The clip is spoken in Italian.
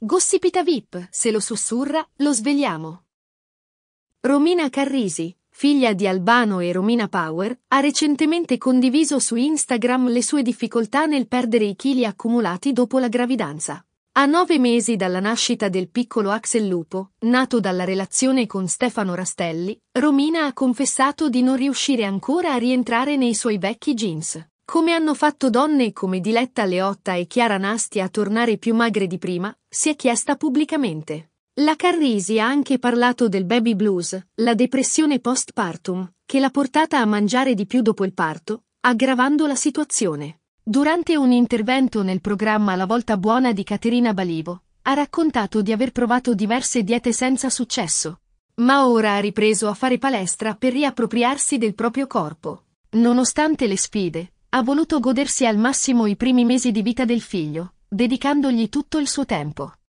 Gossipita VIP, se lo sussurra, lo svegliamo. Romina Carrisi, figlia di Albano e Romina Power, ha recentemente condiviso su Instagram le sue difficoltà nel perdere i chili accumulati dopo la gravidanza. A nove mesi dalla nascita del piccolo Axel Lupo, nato dalla relazione con Stefano Rastelli, Romina ha confessato di non riuscire ancora a rientrare nei suoi vecchi jeans. Come hanno fatto donne come Diletta Leotta e Chiara Nasti a tornare più magre di prima, si è chiesta pubblicamente. La Carrisi ha anche parlato del baby blues, la depressione postpartum, che l'ha portata a mangiare di più dopo il parto, aggravando la situazione. Durante un intervento nel programma La volta buona di Caterina Balivo, ha raccontato di aver provato diverse diete senza successo, ma ora ha ripreso a fare palestra per riappropriarsi del proprio corpo. Nonostante le sfide, ha voluto godersi al massimo i primi mesi di vita del figlio, dedicandogli tutto il suo tempo.